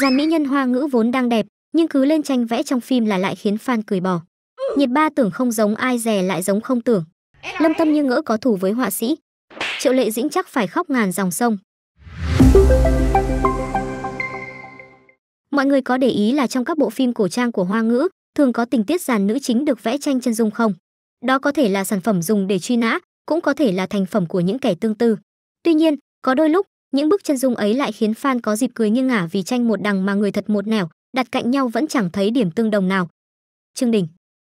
Dàn mỹ nhân hoa ngữ vốn đang đẹp, nhưng cứ lên tranh vẽ trong phim là lại khiến fan cười bỏ. Nhiệt ba tưởng không giống ai rẻ lại giống không tưởng. Lâm Tâm như ngỡ có thủ với họa sĩ. Triệu Lệ Dĩnh chắc phải khóc ngàn dòng sông. Mọi người có để ý là trong các bộ phim cổ trang của Hoa ngữ, thường có tình tiết dàn nữ chính được vẽ tranh chân dung không? Đó có thể là sản phẩm dùng để truy nã, cũng có thể là thành phẩm của những kẻ tương tư. Tuy nhiên, có đôi lúc, những bức chân dung ấy lại khiến fan có dịp cười nghiêng ngả vì tranh một đằng mà người thật một nẻo, đặt cạnh nhau vẫn chẳng thấy điểm tương đồng nào. Trương Đình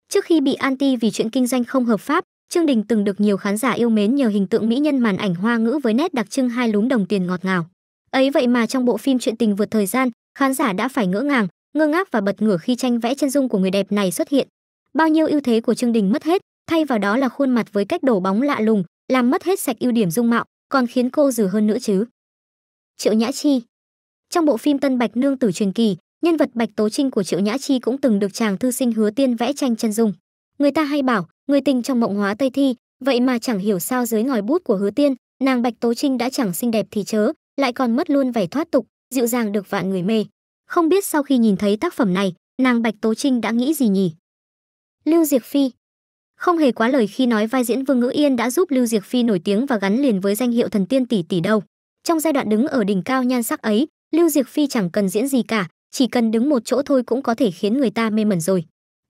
Trước khi bị anti vì chuyện kinh doanh không hợp pháp, Trương Đình từng được nhiều khán giả yêu mến nhờ hình tượng mỹ nhân màn ảnh hoa ngữ với nét đặc trưng hai lúm đồng tiền ngọt ngào. Ấy vậy mà trong bộ phim Chuyện tình vượt thời gian, khán giả đã phải ngỡ ngàng, ngơ ngác và bật ngửa khi tranh vẽ chân dung của người đẹp này xuất hiện. Bao nhiêu ưu thế của Trương Đình mất hết, thay vào đó là khuôn mặt với cách đổ bóng lạ lùng, làm mất hết sạch ưu điểm dung mạo, còn khiến cô dừ hơn nữa chứ. Triệu Nhã Chi Trong bộ phim Tân Bạch Nương Tử Truyền Kỳ, nhân vật Bạch Tố Trinh của Triệu Nhã Chi cũng từng được chàng thư sinh hứa tiên vẽ tranh chân dung. Người ta hay bảo, người tình trong mộng hóa Tây Thi, vậy mà chẳng hiểu sao dưới ngòi bút của hứa tiên, nàng Bạch Tố Trinh đã chẳng xinh đẹp thì chớ, lại còn mất luôn vẻ thoát tục, dịu dàng được vạn người mê. Không biết sau khi nhìn thấy tác phẩm này, nàng Bạch Tố Trinh đã nghĩ gì nhỉ? Lưu Diệc Phi Không hề quá lời khi nói vai diễn Vương Ngữ Yên đã giúp Lưu Diệc Phi nổi tiếng và gắn liền với danh hiệu thần tiên tỷ tỷ đâu. Trong giai đoạn đứng ở đỉnh cao nhan sắc ấy, Lưu Diệc Phi chẳng cần diễn gì cả, chỉ cần đứng một chỗ thôi cũng có thể khiến người ta mê mẩn rồi.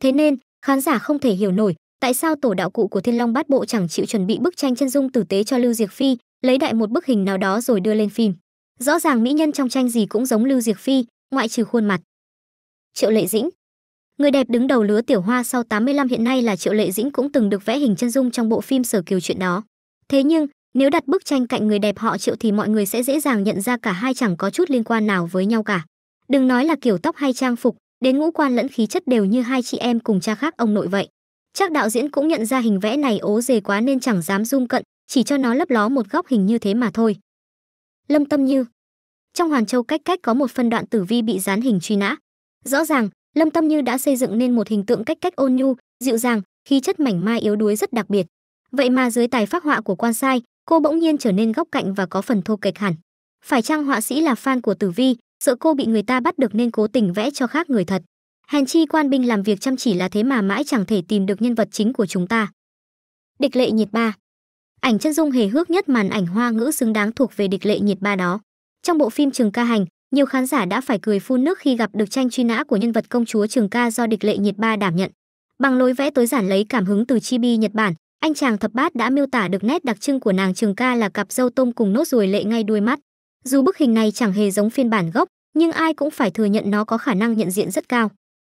Thế nên, khán giả không thể hiểu nổi tại sao tổ đạo cụ của Thiên Long Bát Bộ chẳng chịu chuẩn bị bức tranh chân dung tử tế cho Lưu Diệc Phi, lấy đại một bức hình nào đó rồi đưa lên phim. Rõ ràng mỹ nhân trong tranh gì cũng giống Lưu Diệc Phi, ngoại trừ khuôn mặt. Triệu Lệ Dĩnh Người đẹp đứng đầu lứa tiểu hoa sau 85 hiện nay là Triệu Lệ Dĩnh cũng từng được vẽ hình chân dung trong bộ phim Sở Kiều chuyện đó. Thế nhưng, nếu đặt bức tranh cạnh người đẹp họ Triệu thì mọi người sẽ dễ dàng nhận ra cả hai chẳng có chút liên quan nào với nhau cả. Đừng nói là kiểu tóc hay trang phục, đến ngũ quan lẫn khí chất đều như hai chị em cùng cha khác ông nội vậy. Chắc đạo diễn cũng nhận ra hình vẽ này ố dề quá nên chẳng dám zoom cận, chỉ cho nó lấp ló một góc hình như thế mà thôi. Lâm Tâm Như Trong Hoàn Châu cách cách có một phân đoạn tử vi bị dán hình truy nã. Rõ ràng, Lâm Tâm Như đã xây dựng nên một hình tượng cách cách ôn nhu, dịu dàng, khí chất mảnh mai yếu đuối rất đặc biệt. Vậy mà dưới tài phác họa của quan sai, cô bỗng nhiên trở nên góc cạnh và có phần thô kệch hẳn phải chăng họa sĩ là fan của tử vi sợ cô bị người ta bắt được nên cố tình vẽ cho khác người thật hèn chi quan binh làm việc chăm chỉ là thế mà mãi chẳng thể tìm được nhân vật chính của chúng ta địch lệ nhiệt ba ảnh chân dung hề hước nhất màn ảnh hoa ngữ xứng đáng thuộc về địch lệ nhiệt ba đó trong bộ phim trường ca hành nhiều khán giả đã phải cười phun nước khi gặp được tranh truy nã của nhân vật công chúa trường ca do địch lệ nhiệt ba đảm nhận bằng lối vẽ tối giản lấy cảm hứng từ chibi nhật bản anh chàng thập bát đã miêu tả được nét đặc trưng của nàng Trường Ca là cặp dâu tôm cùng nốt ruồi lệ ngay đuôi mắt. Dù bức hình này chẳng hề giống phiên bản gốc, nhưng ai cũng phải thừa nhận nó có khả năng nhận diện rất cao.